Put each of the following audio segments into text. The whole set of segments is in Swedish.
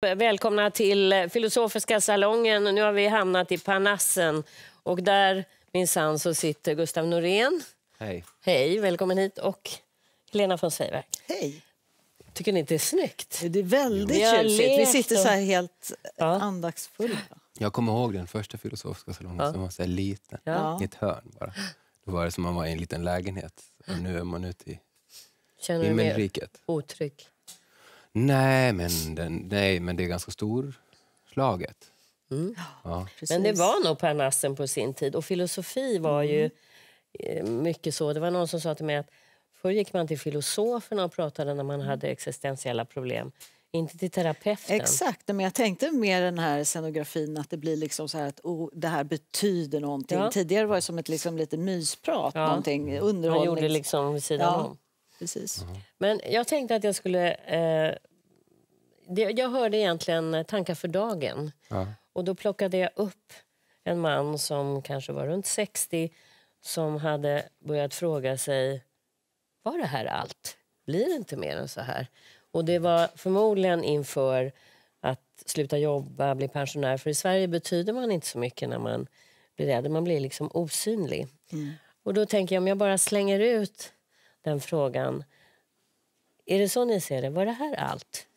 Välkomna till Filosofiska salongen. Nu har vi hamnat i Parnassen. Och där minsann så sitter Gustav Norén. Hej. Hej, välkommen hit. Och Helena von Zweigbergk. Hej. Tycker ni inte det är snyggt? Det är väldigt tjusigt. Vi sitter så här helt ja. andaktsfulla. Jag kommer ihåg den första filosofiska salongen ja. som var så här liten, ja. i ett hörn bara. Då var det som man var i en liten lägenhet. Och nu är man ute i himmelriket. Känner du otrygg? Nej, men, den, nej, men det är ganska storslaget. Mm. Ja. Men det var nog Parnassen på sin tid. Och filosofi var ju eh, mycket så. Det var någon som sa till mig att förr gick man till filosoferna och pratade när man hade existentiella problem. Inte till terapeuten. Exakt, men jag tänkte mer den här scenografin att det blir liksom så här att oh, det här betyder någonting. Ja. Tidigare var det som ett liksom, lite mysprat, ja. någonting, underhållning. Man gjorde liksom vid sidan ja. om. Precis. Mm. Men jag tänkte att jag skulle eh, det, jag hörde egentligen Tankar för dagen. Ja. Och då plockade jag upp en man som kanske var runt 60 som hade börjat fråga sig var det här allt? Blir det inte mer än så här? Och det var förmodligen inför att sluta jobba, bli pensionär. För i Sverige betyder man inte så mycket när man blir äldre. Man blir liksom osynlig. Mm. Och då tänker jag, om jag bara slänger ut den frågan. Är det så ni ser det? Var det här allt?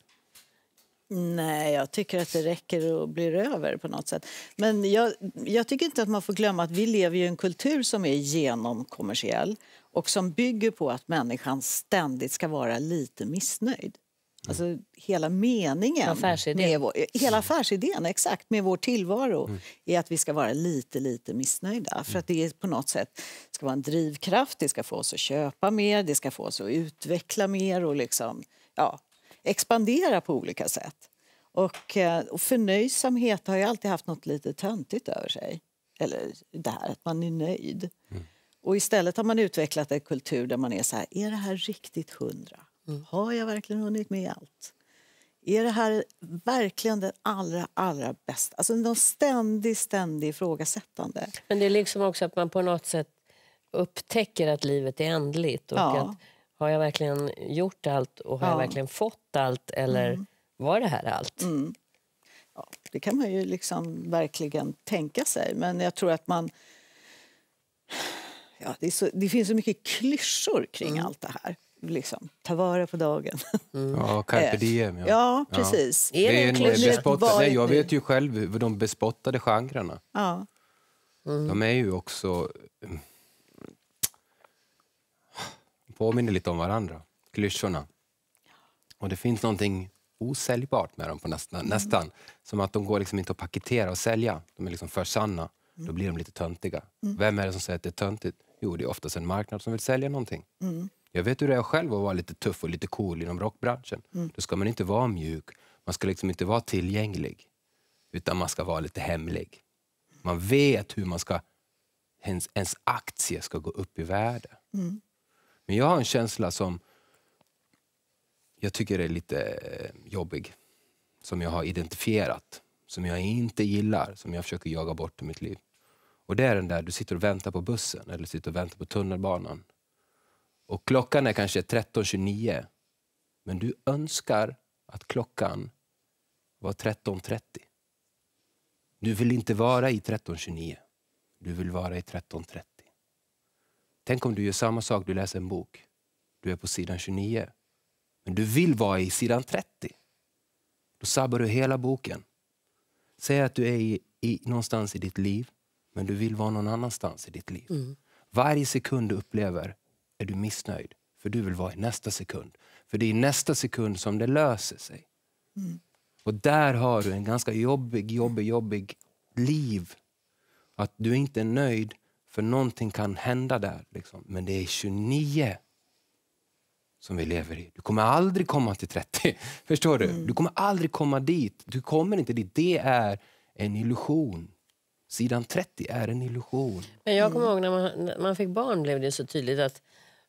Nej, jag tycker att det räcker och blir över på något sätt. Men jag, jag tycker inte att man får glömma att vi lever i en kultur som är genomkommersiell och som bygger på att människan ständigt ska vara lite missnöjd. Mm. Alltså hela meningen affärsidén. med vår, hela affärsidén exakt, med vår tillvaro mm. är att vi ska vara lite, lite missnöjda. För att mm. det är på något sätt ska vara en drivkraft, det ska få oss att köpa mer, det ska få oss att utveckla mer och liksom, ja, expandera på olika sätt. Och, eh, och förnöjsamhet har ju alltid haft något lite töntigt över sig. Eller det här att man är nöjd. Mm. Och istället har man utvecklat en kultur där man är så här, är det här riktigt hundra? Mm. Har jag verkligen hunnit med allt? Är det här verkligen den allra, allra bästa? Alltså någon ständig, ständig ifrågasättande. Men det är liksom också att man på något sätt upptäcker att livet är ändligt och ja. att har jag verkligen gjort allt och har ja. jag verkligen fått allt eller mm. var det här allt? Mm. Ja, det kan man ju liksom verkligen tänka sig, men jag tror att man... Ja, det, så, det finns så mycket klyschor kring mm. allt det här. Liksom, ta vara på dagen. Mm. Ja, carpe eh, diem. Ja, ja precis. Ja. Är det, en bespottad, nej, jag vet ju själv de bespottade genrerna. Ja. Mm. De är ju också påminner lite om varandra, klyschorna. Och det finns någonting osäljbart med dem på nästan, mm. nästan. Som att de går liksom inte att paketera och sälja. De är liksom för sanna. Mm. Då blir de lite töntiga. Mm. Vem är det som säger att det är töntigt? Jo, det är oftast en marknad som vill sälja någonting. Mm. Jag vet hur det är själv att vara lite tuff och lite cool inom rockbranschen. Mm. Då ska man inte vara mjuk. Man ska liksom inte vara tillgänglig. Utan man ska vara lite hemlig. Man vet hur man ska... Ens, ens aktie ska gå upp i värde. Mm. Men jag har en känsla som jag tycker är lite eh, jobbig. Som jag har identifierat, som jag inte gillar, som jag försöker jaga bort i mitt liv. Och det är den där, du sitter och väntar på bussen eller sitter och väntar på tunnelbanan. Och klockan är kanske 13.29. Men du önskar att klockan var 13.30. Du vill inte vara i 13.29. Du vill vara i 13.30. Tänk om du gör samma sak, du läser en bok. Du är på sidan 29. Men du vill vara i sidan 30. Då sabbar du hela boken. Säg att du är i, i, någonstans i ditt liv, men du vill vara någon annanstans i ditt liv. Mm. Varje sekund du upplever är du missnöjd, för du vill vara i nästa sekund. För det är i nästa sekund som det löser sig. Mm. Och där har du en ganska jobbig, jobbig, jobbig liv. Att du inte är nöjd för någonting kan hända där. Liksom. Men det är 29 som vi lever i. Du kommer aldrig komma till 30. Förstår du? Mm. Du kommer aldrig komma dit. Du kommer inte dit. Det är en illusion. Sidan 30 är en illusion. Men jag kommer mm. ihåg när man, när man fick barn blev det så tydligt att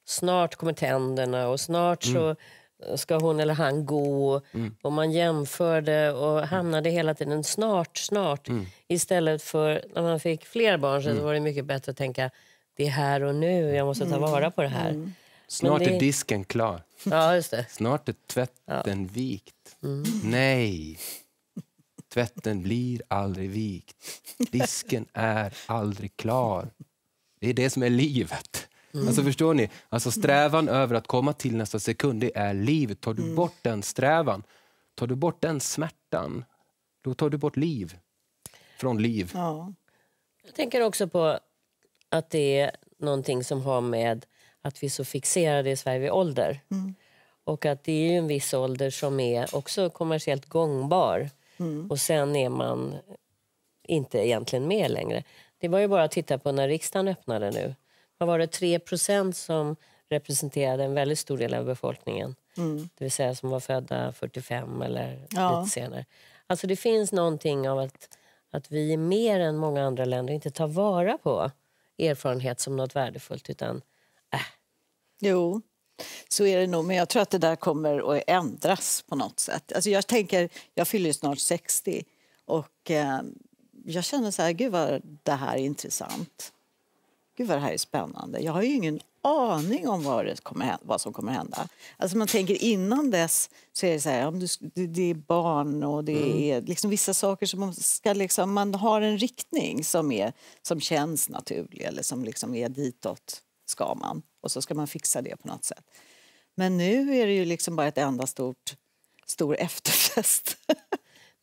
snart kommer tänderna och snart så mm ska hon eller han gå? Mm. Och man jämförde och hamnade hela tiden snart, snart. Mm. Istället för när man fick fler barn så mm. var det mycket bättre att tänka det är här och nu, jag måste ta mm. vara på det här. Mm. Snart det... är disken klar. Ja, just det. Snart är tvätten ja. vikt. Mm. Nej! Tvätten blir aldrig vikt. Disken är aldrig klar. Det är det som är livet. Mm. Alltså förstår ni? Alltså mm. strävan mm. över att komma till nästa sekund, det är livet. Tar du mm. bort den strävan, tar du bort den smärtan, då tar du bort liv. Från liv. Ja. Jag tänker också på att det är någonting som har med att vi är så fixerade i Sverige vid ålder. Mm. Och att det är en viss ålder som är också kommersiellt gångbar. Mm. Och sen är man inte egentligen med längre. Det var ju bara att titta på när riksdagen öppnade nu vad var det, 3 som representerade en väldigt stor del av befolkningen. Mm. Det vill säga som var födda 45 eller ja. lite senare. Alltså det finns någonting av att, att vi mer än många andra länder inte tar vara på erfarenhet som något värdefullt utan äh. Jo, så är det nog, men jag tror att det där kommer att ändras på något sätt. Alltså jag tänker, jag fyller ju snart 60 och eh, jag känner så här, gud vad det här är intressant. Gud vad det här är spännande. Jag har ju ingen aning om vad, det kommer hända, vad som kommer hända. Alltså man tänker innan dess så är det så här, det är barn och det mm. är liksom vissa saker som man ska liksom, man har en riktning som, är, som känns naturlig eller som liksom är ditåt ska man och så ska man fixa det på något sätt. Men nu är det ju liksom bara ett enda stort, stor efterfest.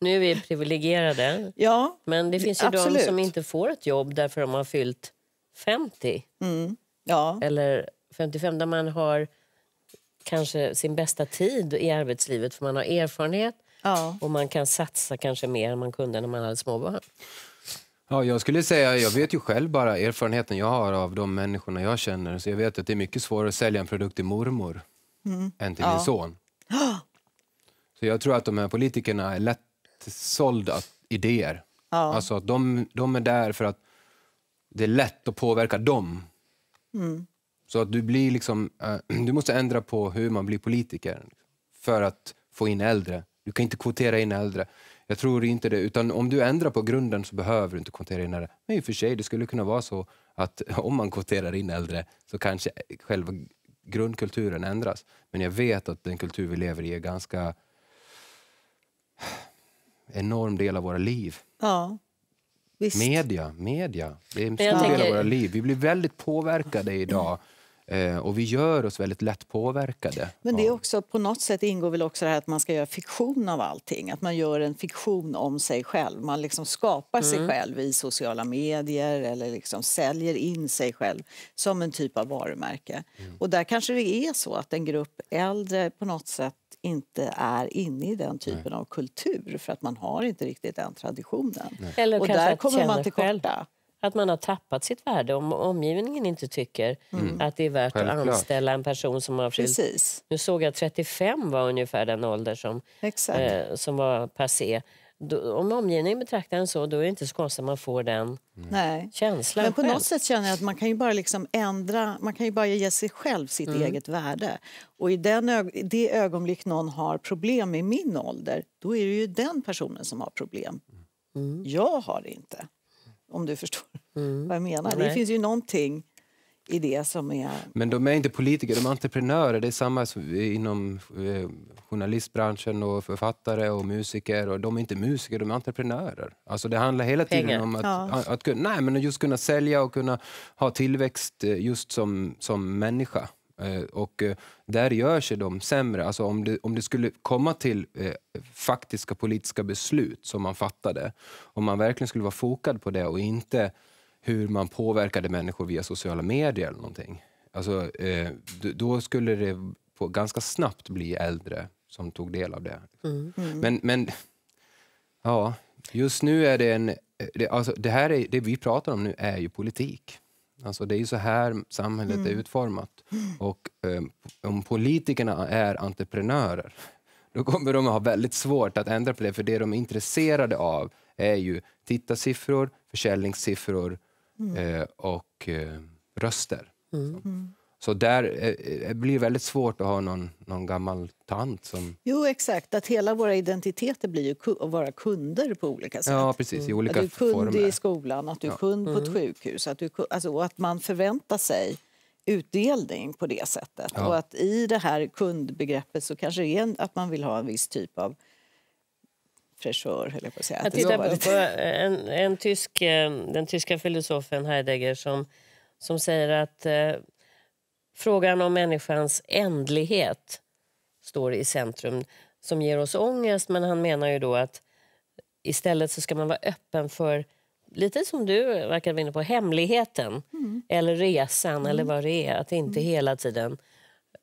nu är vi privilegierade. Ja, men det finns ju absolut. de som inte får ett jobb därför de har fyllt 50. Mm. Ja. Eller 55, där man har kanske sin bästa tid i arbetslivet för man har erfarenhet ja. och man kan satsa kanske mer än man kunde när man hade småbarn. Ja, jag skulle säga, jag vet ju själv bara erfarenheten jag har av de människorna jag känner, så jag vet att det är mycket svårare att sälja en produkt till mormor mm. än till ja. min son. Så jag tror att de här politikerna är lättsålda idéer. Ja. Alltså att de, de är där för att det är lätt att påverka dem. Mm. Så att du blir liksom, eh, du måste ändra på hur man blir politiker för att få in äldre. Du kan inte kvotera in äldre. Jag tror inte det. Utan om du ändrar på grunden så behöver du inte kvotera in äldre. Men i och för sig, det skulle kunna vara så att om man kvoterar in äldre så kanske själva grundkulturen ändras. Men jag vet att den kultur vi lever i är ganska enorm del av våra liv. Ja. Visst. Media, media. Det är en stor del av våra liv. Vi blir väldigt påverkade idag. Eh, och vi gör oss väldigt lätt påverkade. Men det är också, på något sätt ingår väl också det att man ska göra fiktion av allting. Att man gör en fiktion om sig själv. Man liksom skapar mm. sig själv i sociala medier eller liksom säljer in sig själv som en typ av varumärke. Mm. Och där kanske det är så att en grupp äldre på något sätt inte är inne i den typen Nej. av kultur för att man har inte riktigt den traditionen. Nej. Eller och där kommer man till själv. Att man har tappat sitt värde om omgivningen inte tycker mm. att det är värt Självklart. att anställa en person som har fyllt... Precis. Nu såg jag 35 var ungefär den ålder som, eh, som var passé då, om omgivningen betraktar den så, då är det inte så konstigt att man får den Nej. känslan Men på själv. något sätt känner jag att man kan ju bara liksom ändra, man kan ju bara ge sig själv sitt mm. eget värde. Och i den, det ögonblick någon har problem i min ålder, då är det ju den personen som har problem. Mm. Jag har det inte. Om du förstår mm. vad jag menar. Nej. Det finns ju någonting i det som är... Men de är inte politiker, de är entreprenörer. Det är samma inom eh, journalistbranschen och författare och musiker. Och de är inte musiker, de är entreprenörer. Alltså det handlar hela tiden Pengar. om att, ja. att, nej, men just kunna sälja och kunna ha tillväxt eh, just som, som människa. Eh, och där gör sig de sämre. Alltså om, det, om det skulle komma till faktiska politiska beslut som man fattade, om man verkligen skulle vara fokad på det och inte hur man påverkade människor via sociala medier eller någonting. Alltså, eh, då skulle det på, ganska snabbt bli äldre som tog del av det. Mm. Mm. Men, men ja, just nu är det en... Det, alltså, det, här är, det vi pratar om nu är ju politik. Alltså, det är ju så här samhället mm. är utformat. Och eh, om politikerna är entreprenörer då kommer de att ha väldigt svårt att ändra på det, för det de är intresserade av är ju tittarsiffror, försäljningssiffror mm. Eh, och eh, röster. Mm. Så mm. där det eh, blir väldigt svårt att ha någon, någon gammal tant som... Jo, exakt. Att hela våra identiteter blir ju ku- att vara kunder på olika sätt. Ja, precis. I mm. olika mm. Att du är kund former. i skolan, att du är ja. kund på ett mm. sjukhus. Att du, alltså, att man förväntar sig utdelning på det sättet. Ja. Och att i det här kundbegreppet så kanske det är att man vill ha en viss typ av fräschör, jag på att säga. Jag tittar på, på en, en, tysk, eh, den tyska filosofen Heidegger som, som säger att eh, frågan om människans ändlighet står i centrum som ger oss ångest, men han menar ju då att istället så ska man vara öppen för lite som du verkar vara på, hemligheten mm. eller resan mm. eller vad det är. Att inte mm. hela tiden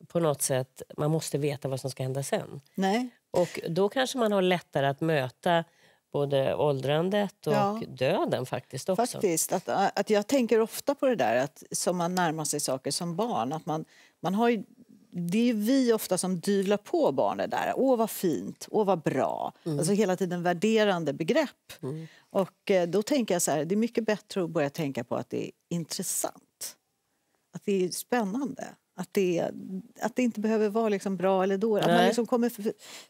på något sätt, man måste veta vad som ska hända sen. Nej. Och då kanske man har lättare att möta både åldrandet och ja. döden faktiskt också. Faktiskt, att, äh, att jag tänker ofta på det där att som man närmar sig saker som barn. Att man, man har ju, det är ju vi ofta som dyvlar på barnen där. Åh vad fint, åh vad bra. Mm. Alltså hela tiden värderande begrepp. Mm. Och eh, då tänker jag så här, det är mycket bättre att börja tänka på att det är intressant. Att det är spännande. Att det, att det inte behöver vara liksom bra eller dåligt. Att man liksom kommer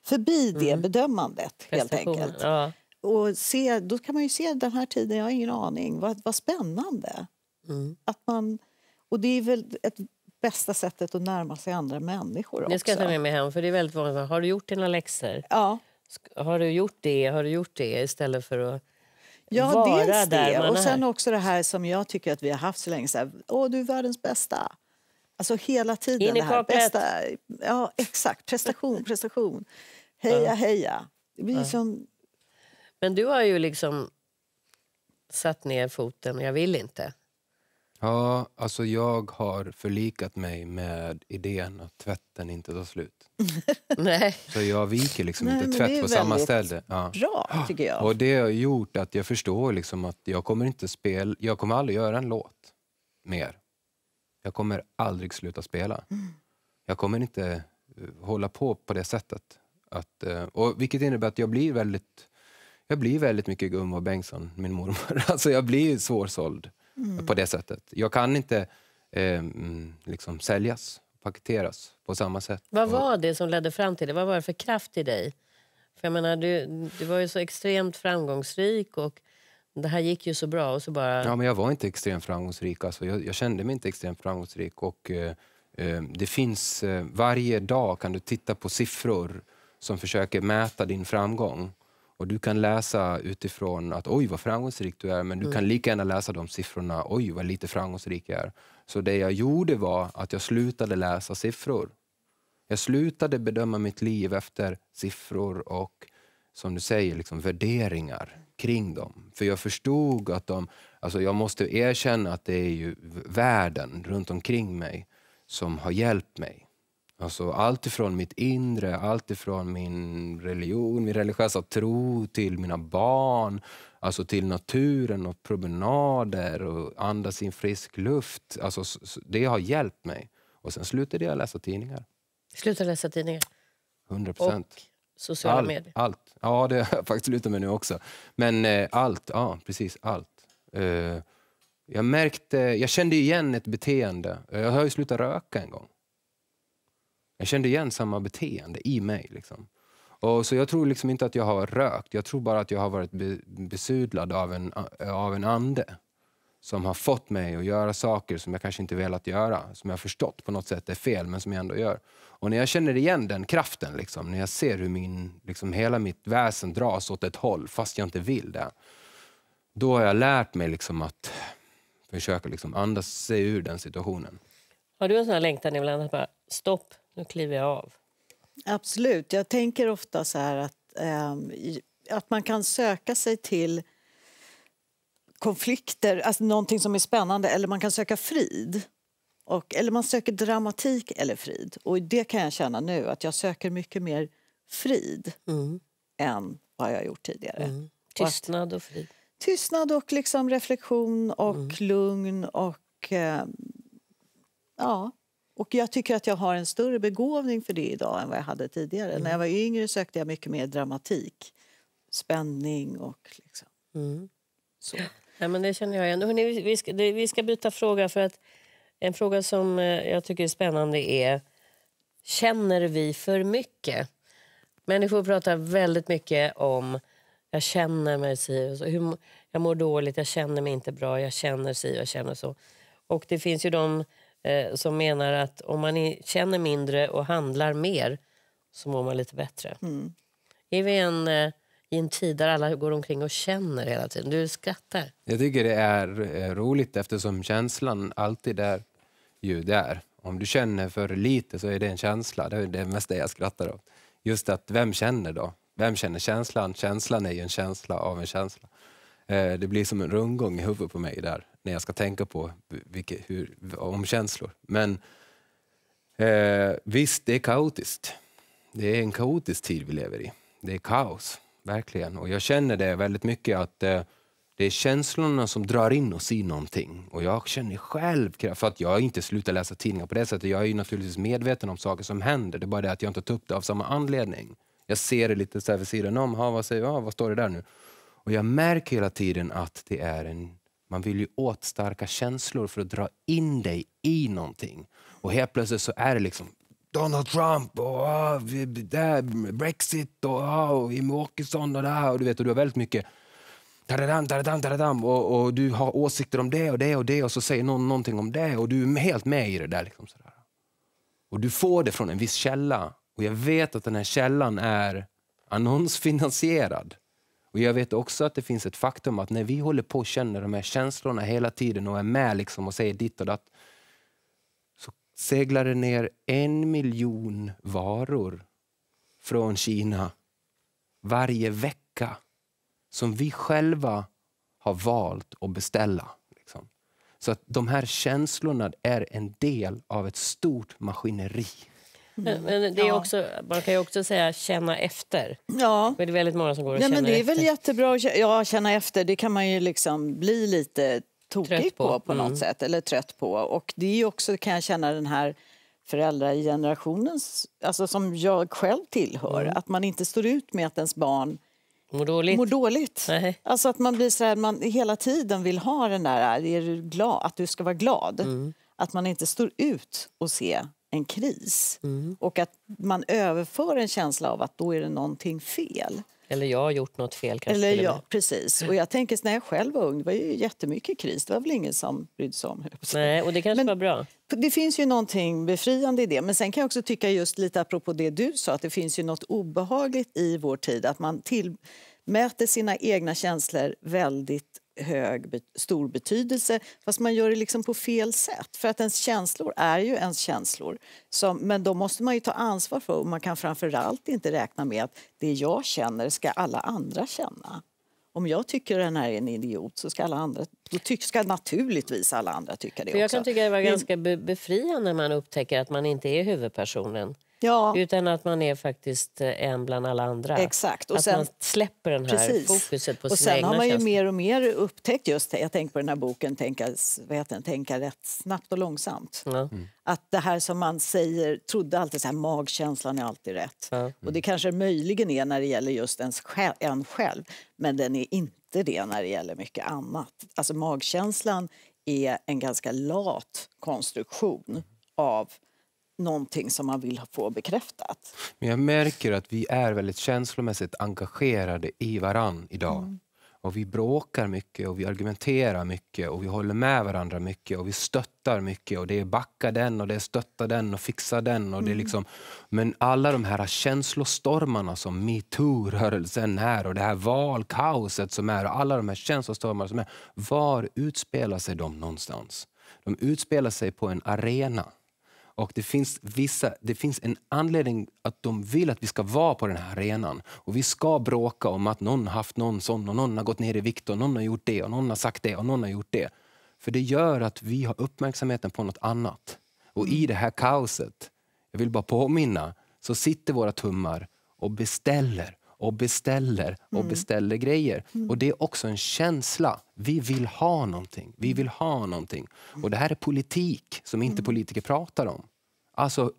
förbi det mm. bedömandet helt enkelt. Ja. Och se, då kan man ju se den här tiden, jag har ingen aning, vad, vad spännande. Mm. Att man, och det är väl ett bästa sättet att närma sig andra människor också. Det ska jag ta med mig hem, för det är väldigt vanligt. Har du gjort dina läxor? Ja. Har du gjort det? Har du gjort det? Istället för att ja, vara dels där det. man och är. Sen också det här som jag tycker att vi har haft så länge. Så här, Åh, du är världens bästa. Alltså hela tiden. In i här bästa, ja, exakt. Prestation, prestation. Heja, heja. Det blir ja. som... Liksom- men du har ju liksom satt ner foten och jag vill inte. Ja, alltså jag har förlikat mig med idén att tvätten inte tar slut. Nej. Så jag viker liksom Nej, inte tvätt på samma ställe. Ja. Bra, tycker jag. Och det har gjort att jag förstår liksom att jag kommer inte spela, jag kommer aldrig göra en låt mer jag kommer aldrig sluta spela. Jag kommer inte eh, hålla på på det sättet. Att, eh, och vilket innebär att jag blir väldigt, jag blir väldigt mycket Gunvor Bengtsson, min mormor. Alltså jag blir svårsåld mm. på det sättet. Jag kan inte eh, mm, liksom säljas, paketeras på samma sätt. Vad var det som ledde fram till det? Vad var det för kraft i dig? För jag menar, du, du var ju så extremt framgångsrik och det här gick ju så bra och så bara... Ja, men jag var inte extremt framgångsrik. Alltså. Jag, jag kände mig inte extremt framgångsrik. Och, eh, eh, det finns, eh, varje dag kan du titta på siffror som försöker mäta din framgång. Och Du kan läsa utifrån att oj vad framgångsrik du är, men du mm. kan lika gärna läsa de siffrorna, oj vad lite framgångsrik jag är. Så det jag gjorde var att jag slutade läsa siffror. Jag slutade bedöma mitt liv efter siffror och som du säger, liksom värderingar kring dem. För jag förstod att de, alltså jag måste erkänna att det är ju världen runt omkring mig som har hjälpt mig. Alltså allt ifrån mitt inre, allt ifrån min religion, min religiösa tro till mina barn, alltså till naturen och promenader och andas in frisk luft. Alltså, det har hjälpt mig. Och sen slutade jag läsa tidningar. Slutade läsa tidningar? 100 procent. sociala All, medier? Allt. Ja, det har jag faktiskt slutat med nu också. Men eh, allt, ja precis allt. Eh, jag märkte, jag kände igen ett beteende. Jag har ju slutat röka en gång. Jag kände igen samma beteende i mig. Liksom. Och så jag tror liksom inte att jag har rökt, jag tror bara att jag har varit be besudlad av en, av en ande som har fått mig att göra saker som jag kanske inte velat göra, som jag förstått på något sätt är fel, men som jag ändå gör. Och när jag känner igen den kraften, liksom, när jag ser hur min, liksom, hela mitt väsen dras åt ett håll, fast jag inte vill det, då har jag lärt mig liksom, att försöka liksom, andas sig ur den situationen. Har du en sån här längtan ibland att bara stopp, nu kliver jag av? Absolut. Jag tänker ofta så att, eh, att man kan söka sig till konflikter, alltså någonting som är spännande, eller man kan söka frid. Och, eller man söker dramatik eller frid. Och det kan jag känna nu, att jag söker mycket mer frid mm. än vad jag gjort tidigare. Mm. Tystnad och frid. Tystnad och liksom reflektion och mm. lugn och... Eh, ja. Och jag tycker att jag har en större begåvning för det idag än vad jag hade tidigare. När mm. jag var yngre sökte jag mycket mer dramatik, spänning och liksom... Mm. Så. Ja, men det känner jag igen. Hörrni, vi, ska, vi ska byta fråga. för att En fråga som eh, jag tycker är spännande är Känner vi för mycket? Människor pratar väldigt mycket om jag känner mig si och så. jag mår dåligt, jag känner mig inte bra, jag känner si och känner så. Och det finns ju de eh, som menar att om man känner mindre och handlar mer så mår man lite bättre. Mm. Är vi en eh, i en tid där alla går omkring och känner hela tiden. Du skrattar. Jag tycker det är eh, roligt eftersom känslan alltid är ju där. Om du känner för lite så är det en känsla. Det är det mesta jag skrattar åt. Just att vem känner då? Vem känner känslan? Känslan är ju en känsla av en känsla. Eh, det blir som en rundgång i huvudet på mig där när jag ska tänka på vilket, hur, om känslor. Men eh, visst, det är kaotiskt. Det är en kaotisk tid vi lever i. Det är kaos. Verkligen, och jag känner det väldigt mycket att eh, det är känslorna som drar in oss i någonting. Och jag känner själv, för att jag inte slutat läsa tidningar på det sättet, jag är naturligtvis medveten om saker som händer, det är bara det att jag inte tar upp det av samma anledning. Jag ser det lite så här vid sidan om, ha, vad, säger, ha, vad står det där nu? Och jag märker hela tiden att det är en, man vill ju åt starka känslor för att dra in dig i någonting. Och helt plötsligt så är det liksom Donald Trump och ah, Brexit och, ah, och Jimmie Åkesson och det Och du vet, och du har väldigt mycket tadadam, tadadam, tadadam, och, och du har åsikter om det och det och det och så säger någon någonting om det och du är helt med i det där. Liksom, sådär. Och du får det från en viss källa och jag vet att den här källan är annonsfinansierad. Och jag vet också att det finns ett faktum att när vi håller på och känner de här känslorna hela tiden och är med liksom och säger ditt och datt seglade ner en miljon varor från Kina varje vecka som vi själva har valt att beställa. Liksom. Så att de här känslorna är en del av ett stort maskineri. Men det är också, man kan ju också säga känna efter. Ja. Det är väldigt många som går och Nej, men Det är efter. väl jättebra att känna efter. Det kan man ju liksom bli lite tokig på. på på något mm. sätt eller trött på. Och det är också kan jag känna den här föräldragenerationens, alltså som jag själv tillhör, mm. att man inte står ut med att ens barn Mår dåligt. Mår dåligt. Nej. Alltså att man blir så här, man hela tiden vill ha den där, är du glad, att du ska vara glad. Mm. Att man inte står ut och se en kris. Mm. Och att man överför en känsla av att då är det någonting fel. Eller jag har gjort något fel kanske. Eller ja, precis. Och jag tänker när jag själv var ung, det var ju jättemycket kris. Det var väl ingen som brydde sig om. Nej, och det kanske men, var bra. Det finns ju någonting befriande i det. Men sen kan jag också tycka just lite apropå det du sa, att det finns ju något obehagligt i vår tid. Att man tillmäter sina egna känslor väldigt hög, stor betydelse fast man gör det liksom på fel sätt. För att ens känslor är ju ens känslor. Som, men de måste man ju ta ansvar för och man kan framförallt inte räkna med att det jag känner ska alla andra känna. Om jag tycker den här är en idiot så ska alla andra då tyck, ska naturligtvis alla andra tycka det För Jag kan tycka det var ganska befriande när man upptäcker att man inte är huvudpersonen. Ja. Utan att man är faktiskt eh, en bland alla andra. Exakt. Och att sen, man släpper den här precis. fokuset på och sina egna Sen har man ju mer och mer upptäckt just Jag tänker på den här boken Tänka, vet den, tänka rätt snabbt och långsamt. Mm. Att det här som man säger, trodde alltid så här, magkänslan är alltid rätt. Mm. Och det kanske möjligen är när det gäller just ens själv, en själv. Men den är inte det när det gäller mycket annat. Alltså magkänslan är en ganska lat konstruktion av någonting som man vill få bekräftat. Men jag märker att vi är väldigt känslomässigt engagerade i varann idag. Mm. Och vi bråkar mycket och vi argumenterar mycket och vi håller med varandra mycket och vi stöttar mycket och det är backa den och det är stötta den och fixa den. Och mm. det är mm. liksom, men alla de här känslostormarna som metoo-rörelsen är och det här valkaoset som är och alla de här känslostormarna som är. Var utspelar sig de någonstans? De utspelar sig på en arena och det finns, vissa, det finns en anledning att de vill att vi ska vara på den här arenan. Och vi ska bråka om att någon haft någon sån och någon har gått ner i vikt och någon har gjort det och någon har sagt det och någon har gjort det. För det gör att vi har uppmärksamheten på något annat. Och i det här kaoset, jag vill bara påminna, så sitter våra tummar och beställer och beställer och mm. beställer grejer. Mm. Och Det är också en känsla. Vi vill ha någonting. Vi vill ha någonting. Och Det här är politik som inte mm. politiker pratar om. Alltså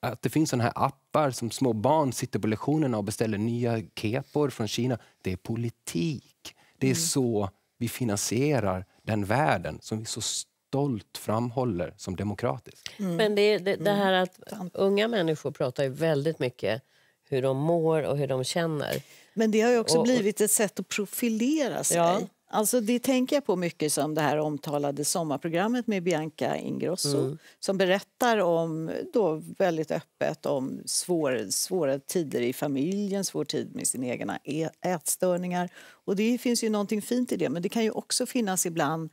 att det finns såna här appar som små barn sitter på lektionerna och beställer nya kepor från Kina. Det är politik. Det är mm. så vi finansierar den världen som vi så stolt framhåller som demokratisk. Mm. Men det, det, det, här mm. att unga människor pratar ju väldigt mycket hur de mår och hur de känner. Men det har ju också och, blivit ett sätt att profilera sig. Ja. Alltså det tänker jag på mycket som det här omtalade sommarprogrammet med Bianca Ingrosso mm. som berättar om, då väldigt öppet om svår, svåra tider i familjen, svår tid med sina egna ätstörningar. Och det finns ju någonting fint i det, men det kan ju också finnas ibland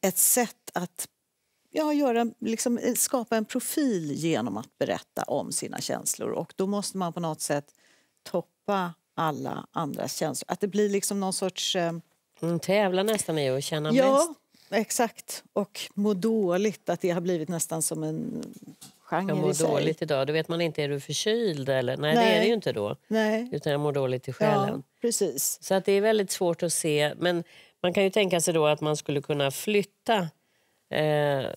ett sätt att ja, göra, liksom, eh, skapa en profil genom att berätta om sina känslor. Och Då måste man på något sätt toppa alla andras känslor. Att det blir liksom någon sorts... Eh... Mm, tävla nästan i att känna ja, mest. Exakt. Och må dåligt, att det har blivit nästan som en genre jag mår i sig. dåligt idag. Då vet man inte, är du förkyld? Eller? Nej, Nej. det är det ju inte då. Nej. Utan jag mår dåligt i själen. Ja, precis. Så att det är väldigt svårt att se. Men man kan ju tänka sig då att man skulle kunna flytta eh,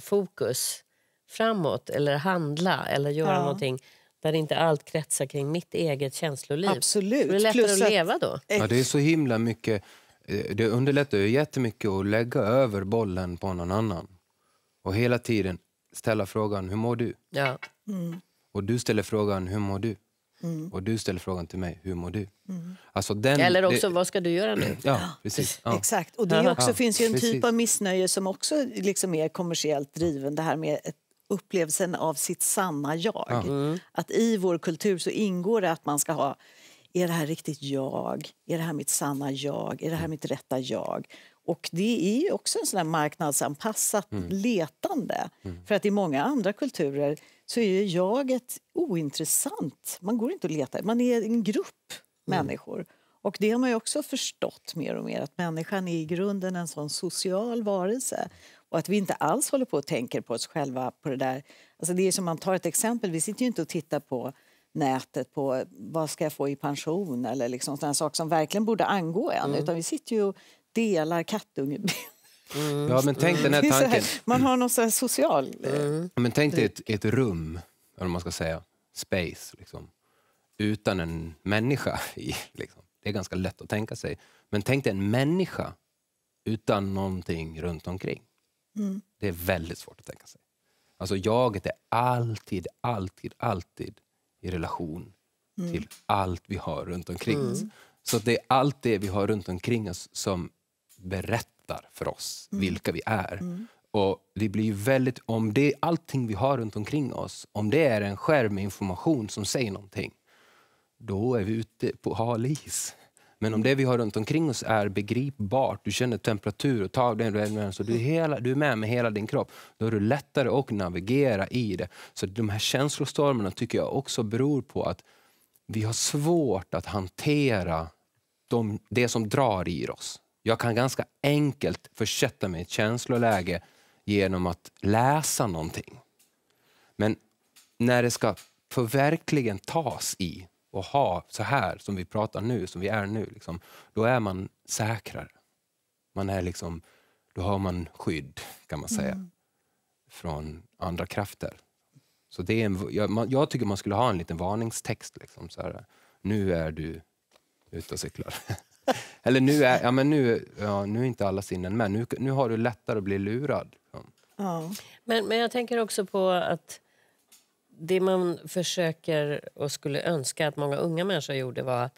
fokus framåt eller handla eller göra ja. någonting där inte allt kretsar kring mitt eget känsloliv. Absolut. Det är lättare Plus att, leva då. Ja, det är så himla mycket. Eh, det underlättar ju jättemycket att lägga över bollen på någon annan. Och hela tiden ställa frågan, hur mår du? Ja. Mm. Och du ställer frågan, hur mår du? Mm. Och du ställer frågan till mig, hur mår du? Mm. Alltså den, Eller också, det, vad ska du göra nu? Ja, precis. Ja. Exakt. Och det också, ja, finns ju en precis. typ av missnöje som också liksom är kommersiellt driven, det här med upplevelsen av sitt sanna jag. Mm. Att i vår kultur så ingår det att man ska ha är det här riktigt jag? Är det här mitt sanna jag? Är det här mitt rätta jag? Och det är ju också en sån här marknadsanpassat mm. letande. Mm. För att i många andra kulturer så är ju jaget ointressant. Man går inte och letar, man är en grupp mm. människor. Och det har man också förstått mer och mer, att människan är i grunden en sån social varelse. Och att vi inte alls håller på och tänker på oss själva på det där. Alltså det är som man tar ett exempel, vi sitter ju inte och tittar på nätet på vad ska jag få i pension eller liksom sådana saker som verkligen borde angå en. Mm. Utan vi sitter ju och delar kattungeben. Mm. Ja, men tänk den här tanken. Här, man har någon så social... Mm. Men tänk dig ett, ett rum, eller man ska säga, space, liksom, utan en människa i. Liksom. Det är ganska lätt att tänka sig. Men tänk dig en människa utan någonting runt omkring. Mm. Det är väldigt svårt att tänka sig. Alltså jaget är alltid, alltid, alltid i relation mm. till allt vi har runt omkring oss. Mm. Så det är allt det vi har runt omkring oss som berättar för oss mm. vilka vi är. Mm. Och det blir väldigt, om det, allting vi har runt omkring oss, om det är en skärm med information som säger någonting, då är vi ute på hal is. Men om det vi har runt omkring oss är begripbart, du känner temperatur och tar den, den så du är, mm. hela, du är med med hela din kropp, då är du lättare att navigera i det. Så de här känslostormarna tycker jag också beror på att vi har svårt att hantera de, det som drar i oss. Jag kan ganska enkelt försätta mig i ett känsloläge genom att läsa någonting. Men när det ska förverkligen tas i och ha så här som vi pratar nu, som vi är nu, liksom, då är man säkrare. Man är liksom, då har man skydd, kan man säga, mm. från andra krafter. Så det är en, jag, jag, tycker man skulle ha en liten varningstext. Liksom, så här, nu är du ute och cyklar. Eller nu är, ja, men nu, ja, nu är inte alla sinnen med. Nu, nu har du lättare att bli lurad. Ja. Men, men jag tänker också på att det man försöker och skulle önska att många unga människor gjorde var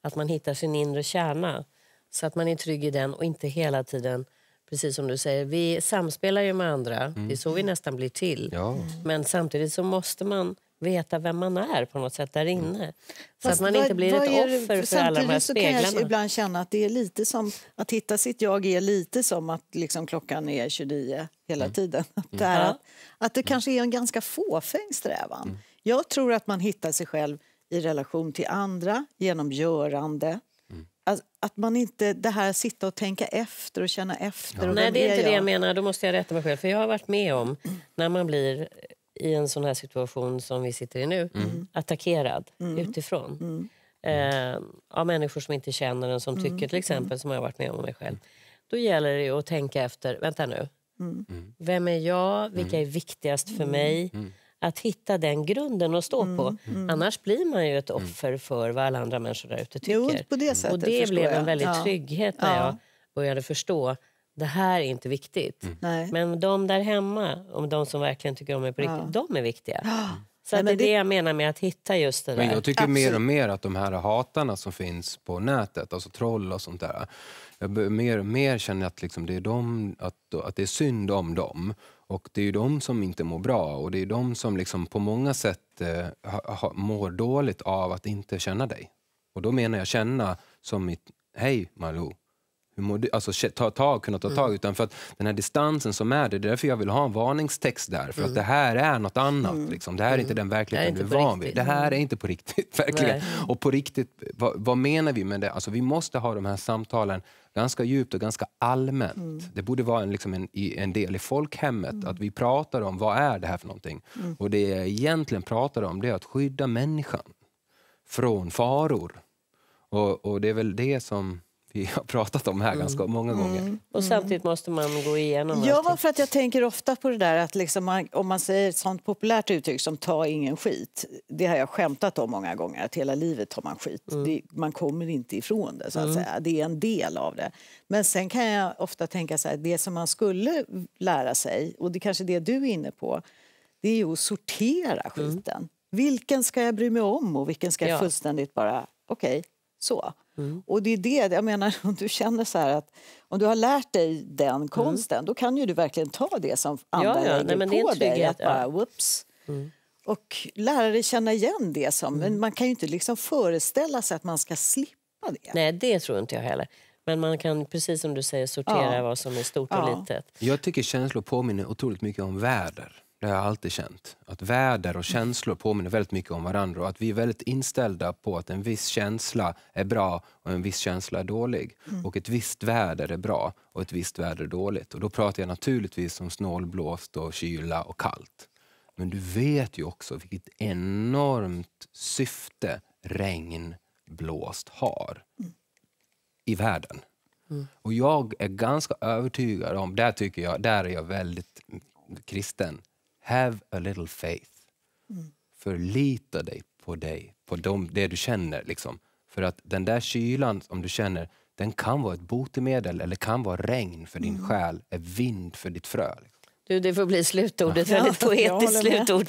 att man hittar sin inre kärna så att man är trygg i den och inte hela tiden Precis som du säger, vi samspelar ju med andra. Mm. Det är så vi nästan blir till. Ja. Men samtidigt så måste man veta vem man är på något sätt där mm. inne. Så Fast att man vad, inte blir ett är, offer för alla de här speglarna. Samtidigt kan jag ibland känna att det är lite som att hitta sitt jag är lite som att liksom klockan är 29 hela mm. tiden. Att det, är, mm. att, att, det mm. kanske är en ganska fåfäng strävan. Mm. Jag tror att man hittar sig själv i relation till andra genom görande. Mm. Att, man inte det här sitta och tänka efter och känna efter. Ja. Och Nej, det är inte jag? det jag menar. Då måste jag rätta mig själv. För jag har varit med om när man blir i en sån här situation som vi sitter i nu, mm. attackerad mm. utifrån. Mm. Eh, av människor som inte känner en, som mm. tycker till mm. exempel, som jag har varit med om mig själv. Då gäller det att tänka efter, vänta nu, mm. vem är jag, vilka är viktigast för mig? Att hitta den grunden att stå på. Annars blir man ju ett offer för vad alla andra människor där ute tycker. Jo, på det sättet, Och det blev en väldig ja. trygghet när ja. jag började förstå det här är inte viktigt. Mm. Men de där hemma, om de som verkligen tycker om mig på riktigt, ja. de är viktiga. Ja. Så Nej, det är det... jag menar med att hitta just det där. Men jag tycker Absolut. mer och mer att de här hatarna som finns på nätet, alltså troll och sånt där. Jag mer och mer känner att, liksom det är de, att, att det är synd om dem. Och det är ju de som inte mår bra och det är de som liksom på många sätt eh, ha, mår dåligt av att inte känna dig. Och då menar jag känna som mitt, hej Malou, du, alltså, ta tag, kunna ta tag mm. utan för att den här distansen som är det, det är därför jag vill ha en varningstext där. För mm. att det här är något annat. Mm. Liksom. Det här är inte mm. den verkligheten du är van vid. Det här är mm. inte på riktigt. verkligen. Och på riktigt, vad, vad, menar vi med det? Alltså, vi måste ha de här samtalen ganska djupt och ganska allmänt. Mm. Det borde vara en, liksom en, en del i folkhemmet, mm. att vi pratar om vad är det här för någonting. Mm. Och det jag egentligen pratar om det är att skydda människan från faror. Och, och det är väl det som vi har pratat om här mm. ganska många gånger. Mm. Och samtidigt måste man gå igenom Ja, allt. för att jag tänker ofta på det där att liksom man, om man säger ett sånt populärt uttryck som ta ingen skit. Det har jag skämtat om många gånger, att hela livet tar man skit. Mm. Det, man kommer inte ifrån det, så att mm. säga. Det är en del av det. Men sen kan jag ofta tänka så här, det som man skulle lära sig, och det är kanske det du är inne på, det är ju att sortera mm. skiten. Vilken ska jag bry mig om och vilken ska jag ja. fullständigt bara... Okej, okay, så. Mm. Och det är det, jag menar, om du känner så här, att om du har lärt dig den mm. konsten, mm. då kan ju du verkligen ta det som andra ja, ja. lägger Nej, på dig. Att bara, ja. whoops. Mm. Och lära dig känna igen det som, men mm. man kan ju inte liksom föreställa sig att man ska slippa det. Nej, det tror inte jag heller. Men man kan, precis som du säger, sortera ja. vad som är stort och litet. Jag tycker känslor påminner otroligt mycket om väder. Det har jag alltid känt. Att världar och känslor påminner väldigt mycket om varandra och att vi är väldigt inställda på att en viss känsla är bra och en viss känsla är dålig. Mm. Och ett visst väder är bra och ett visst väder är dåligt. Och då pratar jag naturligtvis om snålblåst och kyla och kallt. Men du vet ju också vilket enormt syfte regn, blåst har mm. i världen. Mm. Och jag är ganska övertygad om, där tycker jag, där är jag väldigt kristen, Have a little faith. Mm. Förlita dig på dig, på dem, det du känner. Liksom. För att den där kylan som du känner, den kan vara ett botemedel eller kan vara regn för din mm. själ, är vind för ditt frö. Liksom. Du, det får bli slutordet, ja. väldigt poetiskt slutord.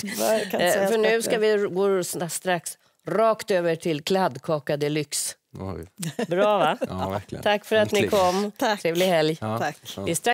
Eh, för nu ska vi gå strax rakt över till kladdkaka lyx. Oj. Bra, va? Ja, Tack för att ni kom. Tack. Trevlig helg. Ja,